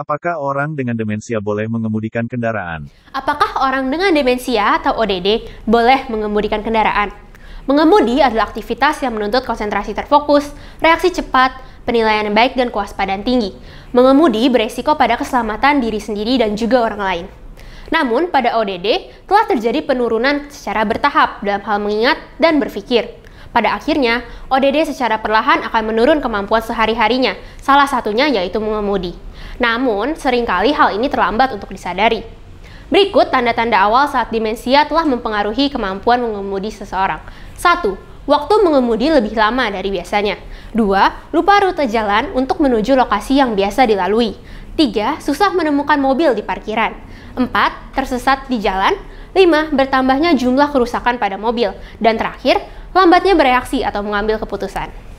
Apakah orang dengan demensia boleh mengemudikan kendaraan? Apakah orang dengan demensia atau ODD boleh mengemudikan kendaraan? Mengemudi adalah aktivitas yang menuntut konsentrasi terfokus, reaksi cepat, penilaian yang baik, dan kewaspadaan tinggi. Mengemudi beresiko pada keselamatan diri sendiri dan juga orang lain. Namun, pada ODD telah terjadi penurunan secara bertahap dalam hal mengingat dan berpikir. Pada akhirnya, ODD secara perlahan akan menurun kemampuan sehari-harinya, salah satunya yaitu mengemudi. Namun, seringkali hal ini terlambat untuk disadari. Berikut tanda-tanda awal saat demensia telah mempengaruhi kemampuan mengemudi seseorang. 1. Waktu mengemudi lebih lama dari biasanya. 2. Lupa rute jalan untuk menuju lokasi yang biasa dilalui. 3. Susah menemukan mobil di parkiran. 4. Tersesat di jalan. 5. Bertambahnya jumlah kerusakan pada mobil. Dan terakhir, lambatnya bereaksi atau mengambil keputusan.